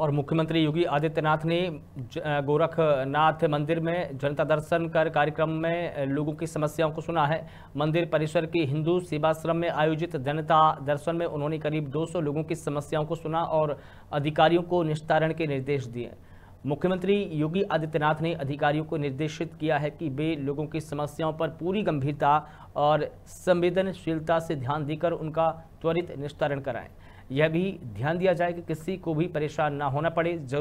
और मुख्यमंत्री योगी आदित्यनाथ ने गोरखनाथ मंदिर में जनता दर्शन कर कार्यक्रम में लोगों की समस्याओं को सुना है मंदिर परिसर के हिंदू सेवाश्रम में आयोजित जनता दर्शन में उन्होंने करीब 200 लोगों की समस्याओं को सुना और अधिकारियों को निस्तारण के निर्देश दिए मुख्यमंत्री योगी आदित्यनाथ ने अधिकारियों को निर्देशित किया है कि वे लोगों की समस्याओं पर पूरी गंभीरता और संवेदनशीलता से ध्यान देकर उनका त्वरित निस्तारण कराएं यह भी ध्यान दिया जाए कि किसी को भी परेशान ना होना पड़े जरूर